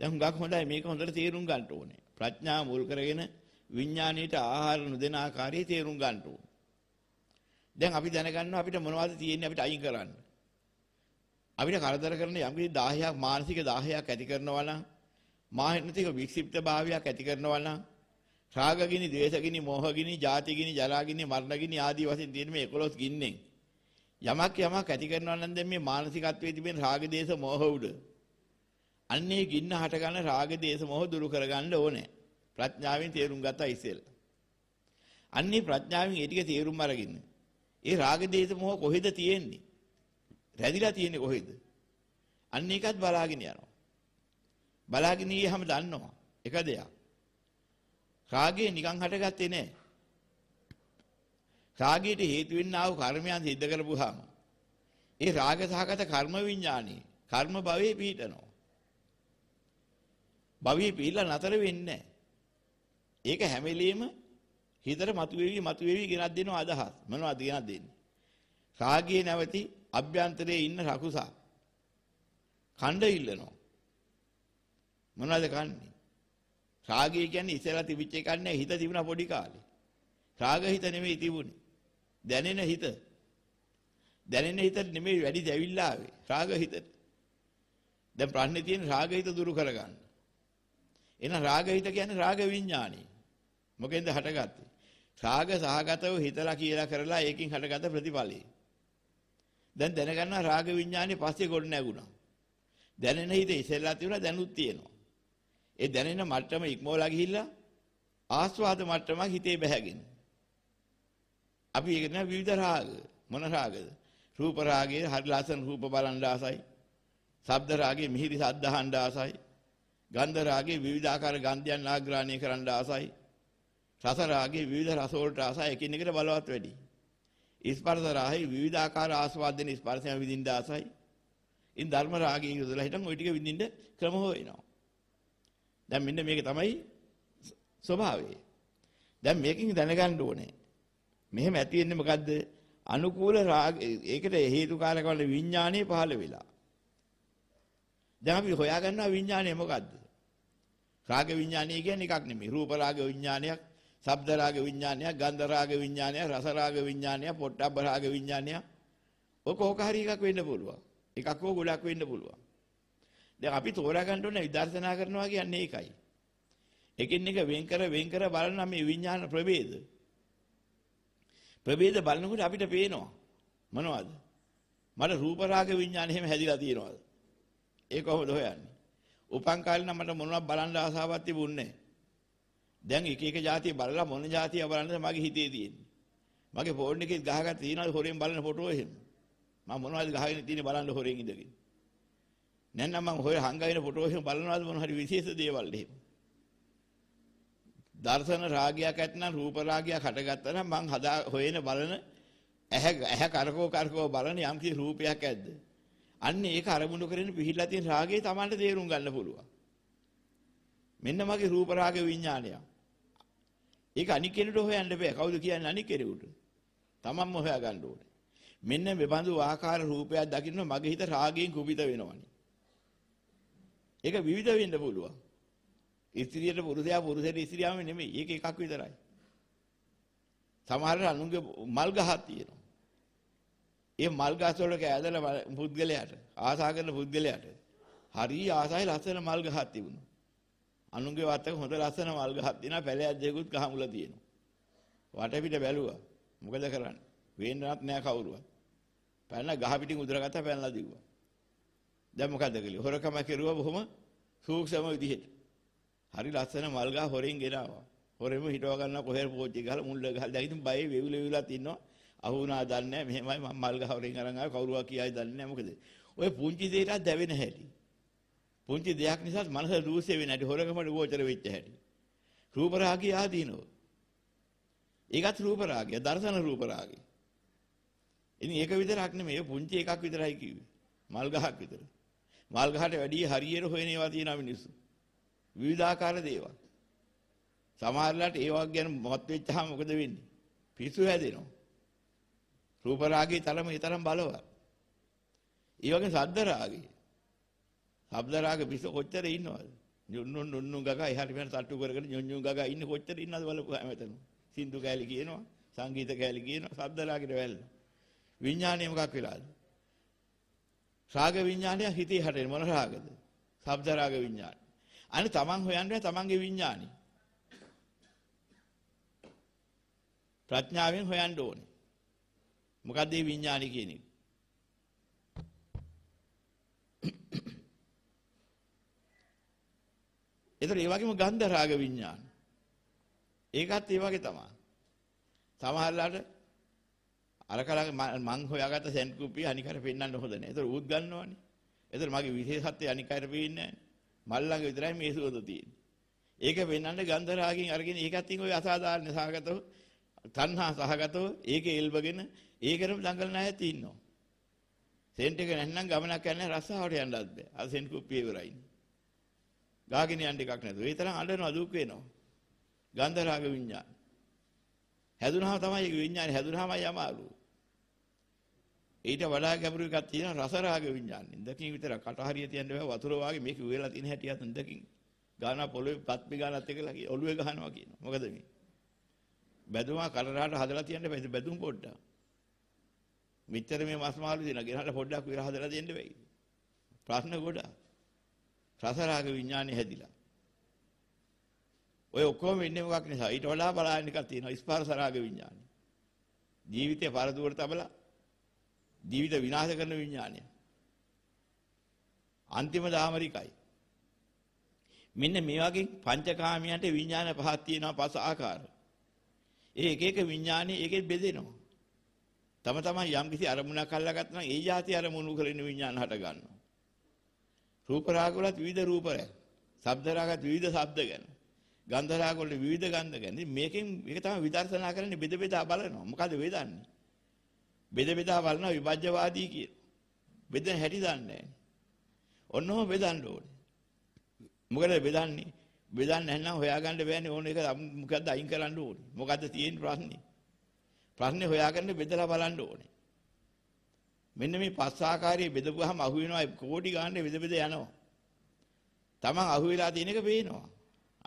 දැන් හුඟක් හොඳයි මේක හොඳට තේරුම් ගන්න ඕනේ. ප්‍රඥා මුල් කරගෙන විඥාණයට ආහාර නොදෙන ආකාරයේ තේරුම් ගන්න ඕනේ. දැන් අපි දැනගන්නවා අපිට මොනවද තියෙන්නේ අපිට අයින් කරන්න. අපිට කරදර කරන යම්කිසි 10ක් මානසික 10ක් ඇති කරනවා නම් මානසික වික්ෂිප්ත භාවයක් ඇති කරනවා නම් රාගගිනි, ද්වේෂගිනි, මෝහගිනි, ජාතිගිනි, ජරාගිනි, මරණගිනි ආදී වශයෙන් තියෙන මේ 11 ගින්නෙන් යමක් යමක් ඇති කරනවා නම් දැන් මේ මානසිකත්වයේ තිබෙන රාග, දේශ, මෝහ උඩ අන්නේ ගින්න හට ගන්න රාග දේශ මොහ දුරු කරගන්න ඕනේ. ප්‍රඥාවෙන් තේරුම් ගත්තා ඉස්සෙල්ලා. අන්නේ ප්‍රඥාවෙන් ඒ ටික තේරුම් අරගෙන. ඒ රාග දේශ මොහ කොහෙද තියෙන්නේ? රැඳිලා තියෙන්නේ කොහෙද? අන්න ඒකත් බලාගෙන යනවා. බලාගෙන ගියහම දන්නවා. එක දෙයක්. රාගය නිකන් හටගත්තේ නෑ. රාගයට හේතු වෙන්නා වූ කර්මයන් සිද්ධ කරපුවාම ඒ රාග සහගත කර්ම විඥානේ කර්ම භවයේ පිහිටනවා. භවයේ පිළිලා නතර වෙන්නේ ඒක හැම වෙලෙම හිතට මතුවේවි මතුවේවි ගෙනත් දෙනවා අදහස්. මොනවද ගෙනත් දෙන්නේ? රාගයේ නැවති අභ්‍යන්තරයේ ඉන්න රකුසා. කණ්ඩ ඉල්ලනවා. මොනවද කන්නේ? රාගය කියන්නේ ඉතලා තිබිච්ච එකක් නෑ හිත තිබුණා පොඩි කාලේ. රාග හිත නෙමෙයි තිබුණේ. දැනෙන හිත. දැනෙන හිත නෙමෙයි වැඩි දැවිල්ල ආවේ. රාග හිතට. දැන් ප්‍රශ්නේ තියෙන්නේ රාග හිත දුරු කරගන්න. එහෙනම් රාගහිත කියන්නේ රාග විඥානයි. මොකෙන්ද හටගත්තේ? රාග සහගතව හිතලා කියලා කරලා ඒකෙන් හටගත්ත ප්‍රතිඵලයි. දැන් දැනගන්නවා රාග විඥානේ පස්සේ ගොඩ නැගුණා. දැනෙන හිත ඉස්සෙල්ලා තිබුණා දැනුත් තියෙනවා. ඒ දැනෙන මට්ටම ඉක්මවලා ගිහිල්ලා ආස්වාද මට්ටමක් හිතේ බැහැගෙන. අපි ඒක තමයි විවිධ රාග. මොන රාගද? රූප රාගයේ හරි ලස්සන රූප බලන් ආසයි. ශබ්ද රාගයේ මිහිරි ශබ්ද අහන්න ආසයි. ගන්ධ රාගේ විවිධාකාර ගන්ධයන් ආග්‍රහණය කරන්න ආසයි. රස රාගේ විවිධ රස වලට ආසයි එකින් එකට බලවත් වැඩි. ස්පර්ශ රාහි විවිධාකාර ආස්වාදෙන ස්පර්ශයන් විඳින්න ආසයි. ඉන් ධර්ම රාගයෙන් යොදලා හිටන් ওই ටික විඳින්න ක්‍රම හොයනවා. දැන් මෙන්න මේක තමයි ස්වභාවය. දැන් මේකෙන් දැනගන්න ඕනේ. මෙහෙම ඇති වෙන්නේ මොකද්ද? අනුකූල රාග ඒකට හේතුකාරක වන විඥානයේ පහළ වෙලා. දැන් අපි හොයාගන්නවා විඥානය මොකද්ද? රාග විඥානය කියන්නේ එකක් නෙමෙයි. රූප රාග විඥානයක්, ශබ්ද රාග විඥානයක්, ගන්ධ රාග විඥානයක්, රස රාග විඥානයක්, පොට්ටබ්බ රාග විඥානයක්. ඔක ඕක හරි එකක් වෙන්න පුළුවන්. එකක් හෝ ගොඩක් වෙන්න පුළුවන්. දැන් අපි තෝරා ගන්න ඕනේ විදර්ශනා කරනවා කියන්නේ ඒකයි. එකින් එක වෙන් කර වෙන් කර බලන මේ විඥාන ප්‍රභේද. ප්‍රභේද බලනකොට අපිට පේනවා මොනවද? මට රූප රාග විඥාන එහෙම හැදිලා තියෙනවද? ඒ කොහොමද හොයන්නේ? උපන් කාලේ නම් මට මොනවත් බලන්න ආසාවක් තිබුණේ නැහැ. දැන් එක එක જાතිය බලලා මොන જાතිය බලන්නද මගේ හිතේ තියෙන්නේ. මගේ ෆෝන් එකේ ගහගත්ත තියනවාද හොරෙන් බලන ෆොටෝ එහෙම. මම මොනවද ගහගෙන තියෙන්නේ බලන්න හොරෙන් ඉඳගෙන. නැත්නම් මම හොය හංගගෙන ෆොටෝ එහෙම බලනවාද මොන හරි විශේෂ දේවල් එහෙම. දර්ශන රාගයක් ඇත්නම් රූප රාගයක් හටගත්තා නම් මං හදා හොයන බලන ඇහැ ඇහැ කරකෝ කරකෝ බලන යම්කිසි රූපයක් ඇද්ද? අන්න ඒක අරමුණු කරගෙන පිහිලා තියෙන රාගය Tamanට තේරුම් ගන්න පුළුවන්. මෙන්න මගේ රූප රාග විඥානය. ඒක අනික් කෙනෙකුට හොයන්න බෑ. කවුද කියන්නේ අනික් කෙනෙකුට? Tamanම හොයා ගන්න ඕනේ. මෙන්න මෙබඳු ආකාර රූපයක් දකින්න මගේ හිත රාගයෙන් කුපිත වෙනවනේ. ඒක විවිධ වෙන්න පුළුවන්. ස්ත්‍රියට පුරුෂයා පුරුෂයට ස්ත්‍රියාම නෙමෙයි. ඒක එකක් විතරයි. සමහර අනුන්ගේ මල් ගහක් තියෙනවා. ඒ මල් ගස්වල කෑදලා පුද්ගලයාට ආසා කරන පුද්ගලයාට හරි ආසයි ලස්සන මල් ගහක් තිබුණා. අනුන්ගේ වත්තක හොඳ ලස්සන මල් ගහක් දිනා පැලයක් දෙකුත් ගහ මුල තියෙනවා. වටපිට බැලුවා. මොකද කරන්නේ? වේන්නවත් නෑ කවුරුවත්. පැනලා ගහ පිටින් උදරගත්තා පැනලා දිව්වා. දැන් මොකද කළේ? හොරකම කෙරුවා බොහොම සූක්ෂම විදිහට. හරි ලස්සන මල් ගහ හොරෙන් ගෙනාවා. හොරෙම හිටව ගන්න කොහෙර පෝච්චි ගහලා මුල්ල ගහලා දැන් ඉතින් බයේ වෙවිල වෙවිලත් ඉන්නවා. අහු වුණා දන්නේ නැහැ මෙහෙමයි මම මල් ගහවලින් අරන් ආවේ කවුරුවා කියයි දන්නේ නැහැ මොකද ඔය පුංචි දෙයකට දැවෙන හැටි පුංචි දෙයක් නිසා මනස රූසේ වෙන හැටි හොරගමඩ ගෝචර වෙච්ච හැටි රූප රාගය ආදීනෝ ඒකත් රූප රාගය දර්ශන රූප රාගය ඉතින් ඒක විතරක් නෙමෙයි පුංචි එකක් විතරයි කිව්වේ මල් ගහක් විතර මල් ගහට වැඩි හරියට හොයන ඒවා තියෙනවා මිනිස්සු විවිධාකාර දේවල් සමහරලාට ඒවා ගැන මත් වෙච්චාම මොකද වෙන්නේ පිස්සු හැදෙනවා රූප රාගයේ තරම ඒ තරම් බලවත්. ඒ වගේ සද්ද රාගය. ශබ්ද රාග පිස කොච්චර ඉන්නවද? නුන්නු නුන්නු ගගා එහාට මෙහාට තට්ටු කරගෙන නුන්නු ගගා ඉන්නේ කොච්චර ඉන්නවද බලපුවා හැමතැනම. සින්දු කෑලි කියනවා, සංගීත කෑලි කියනවා, ශබ්ද රාගෙට වැල්ල. විඥාණය මොකක් වෙලාද? රාග විඥාණය හිතේ හැටේ මොන රාගද? ශබ්ද රාග විඥාණය. අනේ තමන් හොයන්නේ තමන්ගේ විඥාණය. ප්‍රඥාවෙන් හොයන්න ඕනේ. මොකක්ද මේ විඥානය කියන එක? ඒතර ඒ වගේම ගන්ධ රාග විඥාන. ඒකත් ඒ වගේ තමයි. සමහරලාට අර කලක මං හොයාගත්ත සෙන්ට් කුප්පිය අනිකර පෙන්වන්න හොඳ නැහැ. ඒතර ඌත් ගන්නවනේ. ඒතර මගේ විශේෂත්වය අනිකර පෙන්නේ නැහැ. මල් ළඟ විතරයි මේ සුවඳ තියෙන්නේ. ඒක වෙන්නන්න ගන්ධ රාගයෙන් අරගෙන ඒකත් ඉතින් ওই අසාධාරණ සහගතව තණ්හා සහගතව ඒකේ එල්බගෙන ඒකටම දඟලන අයත් ඉන්නවා. සෙන්ට් එක නැත්නම් ගමනක් යන්නේ රස්සාවට යන්නත් බෑ. අර සෙන්ට් කුප්පිය ඉවරයිනේ. ගාගෙන යන්න එකක් නැතුව. ඒ තරම් අඬනවා දුක් වෙනවා. ගන්ධ රාග විඥාන. හැදුනහම තමයි ඒ විඥානේ හැදුනහමයි අමාරු. ඊට වඩා ගැඹුරු එකක් තියෙනවා රස රාග විඥානේ. දකින් විතර කට හරිය තියන්න බෑ වතුර වාගේ මේක වෙලා තියෙන හැටියත් දකින්. ගාන පොළොවේ පත්මි ගානත් එකලා ඔළුවේ ගහනවා කියනවා. මොකද මේ? බැදුමා කලරහට හදලා තියන්න බෑ. බැදුම් පොට්ටා. මෙච්චර මේ මස් මාළු දෙනවා. ගෙනහලා පොඩ්ඩක් විරහ හදලා දෙන්න බෑයිද? ප්‍රශ්න ගොඩක්. රසරාග විඥානේ හැදිලා. ඔය ඔක්කොම ඉන්නේ මොකක් නිසා? ඊට වඩා බලන්න එකක් තියෙනවා. ස්පර්ශ රාග විඥානේ. ජීවිතේ පරදුවර තබලා ජීවිත විනාශ කරන විඥානය. අන්තිම දාමරිකයි. මෙන්න මේ වගේ පංචකාමයන්ට විඥාන පහක් තියෙනවා පස් ආකාර. ඒ එක එක විඥානේ ඒකෙත් බෙදෙනවා. තම තමන් යම්කිසි අරමුණක් අල්ලාගත්තා නම් ඒ જાති අරමුණු කරගෙන විඥාන හට ගන්නවා. රූප රාගවලත් විවිධ රූප රැ. ශබ්ද රාගත් විවිධ ශබ්ද ගැන. ගන්ධ රාගවල විවිධ ගන්ධ ගැන. මේකෙන් මේක තමයි විදර්ශනා කරන්නේ බෙද බෙදා බලනවා. මොකද වේදන්නේ? බෙද බෙදා බලනවා විභජ්‍යවාදී කියන. බෙදෙන හැටි දන්නේ නැහැ. ඔන්නෝම බෙදන්න ඕනේ. මොකද බෙදන්නේ? බෙදන්න නැත්නම් හොයාගන්න බෑනේ ඕන එක මොකද්ද අයින් කරන්න ඕනේ. මොකද්ද තියෙන ප්‍රශ්නේ? ප්‍රශ්නේ හොයාගන්න බෙදලා බලන්න ඕනේ. මෙන්න මේ පස් ආකාරයේ බෙදපුවාම අහු වෙනවා කෝටි ගානේ බෙද බෙද යනවා. තමන් අහු වෙලා තියෙන එක පේනවා.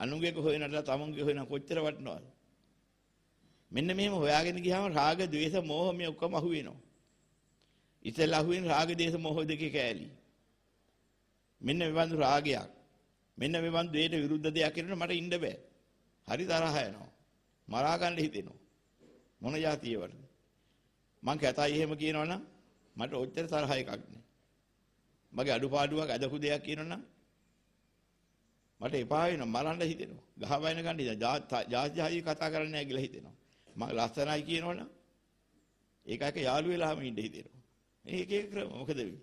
අනුන්ගේක හොයනටලා තමුන්ගේ හොයන කොච්චර වටනවද? මෙන්න මෙහෙම හොයාගෙන ගියාම රාග, ద్వේෂ, මෝහ මේ ඔක්කොම අහු වෙනවා. ඉතල අහු වෙන රාග, ద్వේෂ, මෝහ දෙකේ කෑලි. මෙන්න මෙවන් රාගයක්. මෙන්න මෙවන් ද්වේෂයට විරුද්ධ දෙයක් කරන මට ඉන්න බෑ. හරි තරහ යනවා. මරා ගන්න හිතෙනවා. මොන જાතිය වලද? මං කැතයි එහෙම කියනවනම් මට ඔච්චර තරහ එකක් නෑ. මගේ අඩුපාඩුවක් අදහු දෙයක් කියනවනම් මට එපා වෙනවා මරන්න හිතෙනවා. ගහ වයින් ගන්න හිතෙනවා. ජාති ජාති කතා කරන්නේ නැහැ කියලා හිතෙනවා. මම ලස්සනයි කියනවනම් ඒක එක යාළු වෙලාම ඉන්න හිතෙනවා. මේ එක එක ක්‍රම මොකද වෙන්නේ?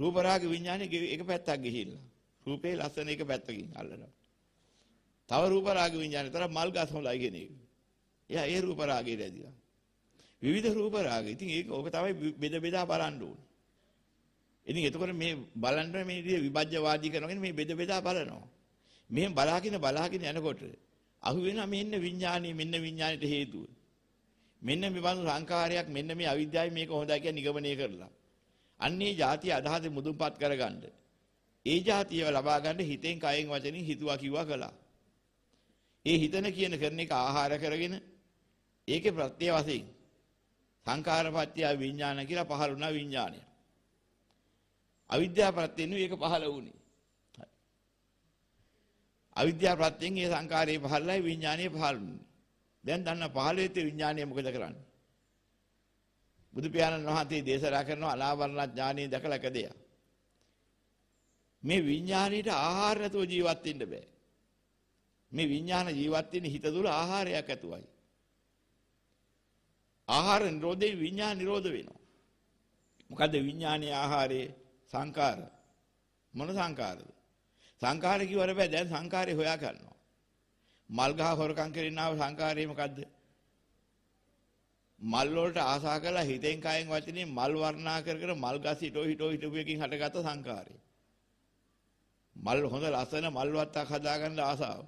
රූප රාග විඥානේ එක පැත්තක් ගිහිල්ලා. රූපේ ලස්සන එක පැත්තකින් අල්ලනවා. තව රූප රාග විඥානේ තර මල් ගස් හොලයි කියන එක. එයා ඒ රූප රාගයට ඇදිලා. විවිධ රූප රාග. ඉතින් ඒක ඕක තමයි බෙද බෙදා බලන්න ඕනේ. ඉතින් එතකොට මේ බලන්න මේ විදිහ විභජ්‍යවාදී කරනවාගෙන මේ බෙද බෙදා බලනවා. මෙහෙන් බලාගෙන බලාගෙන යනකොට අහුවෙනවා මෙන්න විඥානීය මෙන්න විඥානීයට හේතුව. මෙන්න මෙවන් සංකාරයක් මෙන්න මේ අවිද්‍යාවයි මේක හොඳයි කියලා නිගමනය කරලා. අන්නේ જાතිය අදහස මුදුන්පත් කරගන්න. ඒ જાතියව ලබා ගන්න හිතෙන් කයෙන් වචනින් හිතුවා කිව්වා කළා. ඒ හිතන කියන කරන එක ආහාර කරගෙන ඒකේ ප්‍රත්‍ය වශයෙන් සංඛාරපත්‍ය විඥාන කියලා පහළ වුණා විඥානය. අවිද්‍යාව ප්‍රත්‍යෙනු ඒක පහළ වුණේ. අවිද්‍යාව ප්‍රත්‍යෙන් ඒ සංඛාරයේ පහළයි විඥානයේ පහළ වුණේ. දැන් දන්න පහළ වෙච්ච විඥානය මොකද කරන්නේ? බුදු පියාණන් වහන්සේ දේශනා කරන අලාවරණ ඥානය දැකලා එක දෙයක්. මේ විඥාණයට ආහාර නැතුව ජීවත් වෙන්න බෑ. මේ විඥාන ජීවත් වෙන්නේ හිත තුළ ආහාරයක් ඇතුවයි. ආහාර නිරෝධයෙන් විඥාන නිරෝධ වෙනවා. මොකද විඥානයේ ආහාරයේ සංකාර මොන සංකාරද? සංකාර කිව්වර බෑ දැන් සංකාරේ හොයා ගන්නවා. මල් ගහ හොරකම් කරගෙන ආව සංකාරේ මොකද්ද? මල් වලට ආසා කරලා හිතෙන් කයෙන් වචනේ මල් වර්ණා කර කර මල් ගස් හිටෝ හිටෝ හිටපු එකකින් හටගත්ත සංකාරය. මල් හොඳ ලස්සන මල් වත්තක් හදාගන්න ආසාව.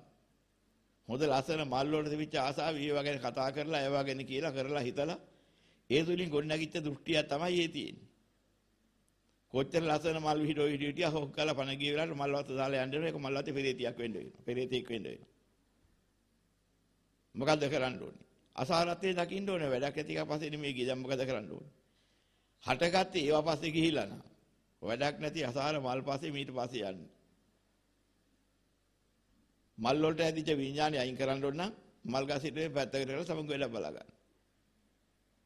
හොඳ ලස්සන මල් වලට තිබිච්ච ආසාව ඒවා ගැන කතා කරලා ඒවා ගැන කියලා කරලා හිතලා ඒ තුලින් ගොඩනැගිච්ච දෘෂ්ටිය තමයි ඒ තියෙන්නේ. කොච්චර ලස්සන මල් විහිදෝ විහිදෝ හිටියා හොක් කරලා පණ ගිය වෙලාවට මල් වත්ත දාලා යන්න වෙන එක මල් වත්තේ පෙරේතියක් වෙන්න වෙනවා. පෙරේතියෙක් වෙන්න වෙනවා. මොකද්ද කරන්න ඕනේ? අසාරත්තේ දකින්න ඕනේ වැඩක් ඇති එක පස්සේ මේ ගිය දැන් මොකද කරන්න ඕනේ? හටගත්තේ ඒවා පස්සේ ගිහිලා නා. වැඩක් නැති අසාර මල් පස්සේ මීට පස්සේ යන්නේ. මල් වලට ඇදිච්ච විඥානේ අයින් කරන්න ඕන නම් මල් ගස් හිටුවේ පැත්තකට කරලා සමග වෙලා බලා ගන්න.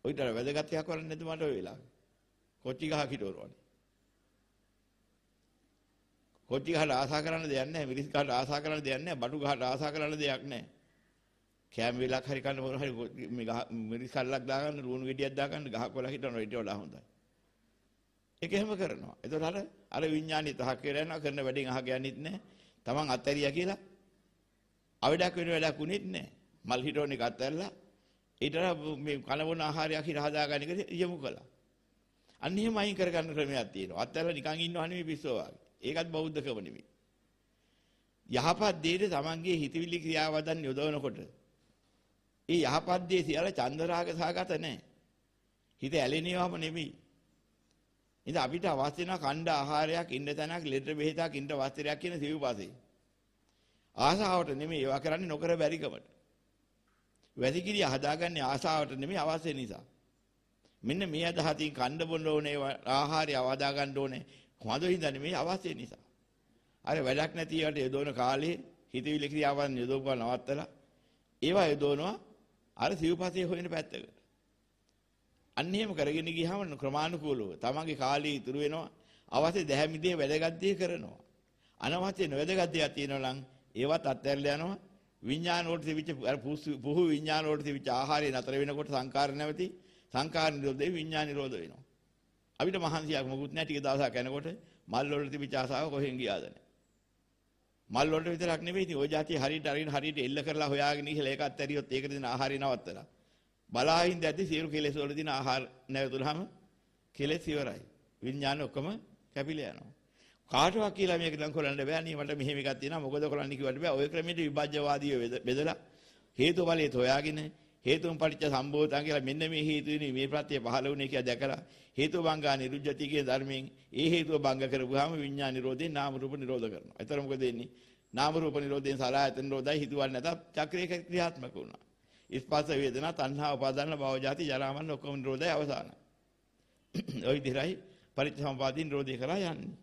ඔයිට අර වැදගත් එකක් වරන්නේ නැද්ද මට ඔය වෙලාවේ? කොච්චි ගහ කිටෝරවන්නේ. කොච්චි ගහට ආසා කරන්න දෙයක් නැහැ. මිරිස් ගහට ආසා කරන්න දෙයක් නැහැ. බඩු ගහට ආසා කරන්න දෙයක් නැහැ. කෑම වෙලක් හරි කන්න මොන හරි මේ ගහ මිරිස් කල්ලක් දාගන්න රුණු ගෙඩියක් දාගන්න ගහක් වල හිටනවා ඊට වඩා හොඳයි. ඒක එහෙම කරනවා. ඒතකොට අර අර විඥානීය තහක් කියලා යනවා කරන වැඩෙන් අහ ගෑනිත් නැහැ. Taman අත්හැරියා කියලා අවඩක් වෙන වැඩක් උනේත් නැහැ. මල් හිටෝන එක අතහැරලා ඊට මේ කනබොන ආහාරයක් හිර හදාගන්න එක යොමු කළා. අන්න එහෙම අයින් කරගන්න ක්‍රමයක් තියෙනවා. අත්හැරලා නිකන් ඉන්නව නෙමෙයි පිස්සෝ වගේ. ඒකත් බෞද්ධකම නෙමෙයි. යහපත් දේට තමන්ගේ හිතවිලි ක්‍රියාවදන් යොදවනකොට ඒ යහපත් දේ සියල්ල චන්දරාග සහගත නැහැ. හිත ඇලෙනේවම නෙමෙයි. ඉතින් අපිට අවශ්‍ය වෙන කණ්ඩ ආහාරයක්, ඉන්න තැනක්, ලෙඩ බෙහෙතක්, ඉන්න වස්ත්‍රයක් කියන සිව්පසේ. ආසාවට නෙමෙයි ඒවා කරන්නේ නොකර බැරිකමට. වැසිකිරිය හදාගන්නේ ආසාවට නෙමෙයි අවශ්‍ය නිසා. මෙන්න මේ අදහසින් කණ්ඩ බොන්න ඕනේ ආහාරය අවදා ගන්න ඕනේ. කොහොමද හින්දානේ මේ අවශ්‍ය නිසා. අර වැඩක් නැති ඒවාට යොදවන කාලේ හිතවිලි ක්‍රියාවන් යොදවපුවා නවත්තලා ඒවා යොදවනවා අර සිව්පසේ හොයන පැත්තකට. අන්න එහෙම කරගෙන ගියාම ක්‍රමානුකූලව තමන්ගේ කාලය ඉතුරු වෙනවා. අවශ්‍ය දැහැමිදේ වැඩගත් දේ කරනවා. අනවශ්‍ය නොවැදගත් දේවල් තියෙනවා නම් ඒවත් අත්හැරලා යනවා. විඥාන වලට තිබිච්ච පුහු විඥාන වලට තිබිච්ච ආහාරය නතර වෙනකොට සංකාර නැවති සංකාර නිරෝධේ විඥාන නිරෝධ වෙනවා. අපිට මහන්සියක් මොකුත් නැහැ ටික දවසක් යනකොට මල් වලට තිබිච්ච ආසාව කොහෙන් ගියාද නැහැ. මල් වලට විතරක් නෙවෙයි ඉතින් ওই જાතිය හරියට අරින් හරියට එල්ල කරලා හොයාගෙන ඉහලා ඒකත් ඇරියොත් ඒක දෙන ආහාරය නවත්තලා. බලාහින්ද ඇති සියලු කෙලෙස් වල දෙන ආහාර නැවතුනහම කෙලෙස් ඉවරයි. විඥාන ඔක්කොම කැපිලා යනවා. කාටවත් කියලා මේක නම් හොලන්න බෑ නේ මට මෙහෙම එකක් තියෙනවා මොකද හොලන්නේ කිව්වට බෑ ඔය ක්‍රමයේ විභජ්‍යවාදීව බෙදලා හේතුඵලයට හොයාගෙන හේතුන් පටිච්ච සම්භූතං කියලා මෙන්න මේ හේතුනේ මේ ප්‍රත්‍ය පහළ වුණේ කියලා දැකලා හේතු බංගා නිරුද්ධති කියන ධර්මයෙන් ඒ හේතුව බංග කරපුවාම විඥාන නිරෝධයෙන් නාම රූප නිරෝධ කරනවා. ඒතර මොකද වෙන්නේ? නාම රූප නිරෝධයෙන් සලආයතන නිරෝධයි හිතුවල් නැතත් චක්‍රය ක්‍රියාත්මක වුණා. ස්පර්ශ වේදනා තණ්හා උපාදාන භව ජාති ජරා මරණ ඔක්කොම නිරෝධය අවසానයි. ওই විදිහයි පරිත්‍යාසම්පාදී නිරෝධය කරා යන්නේ.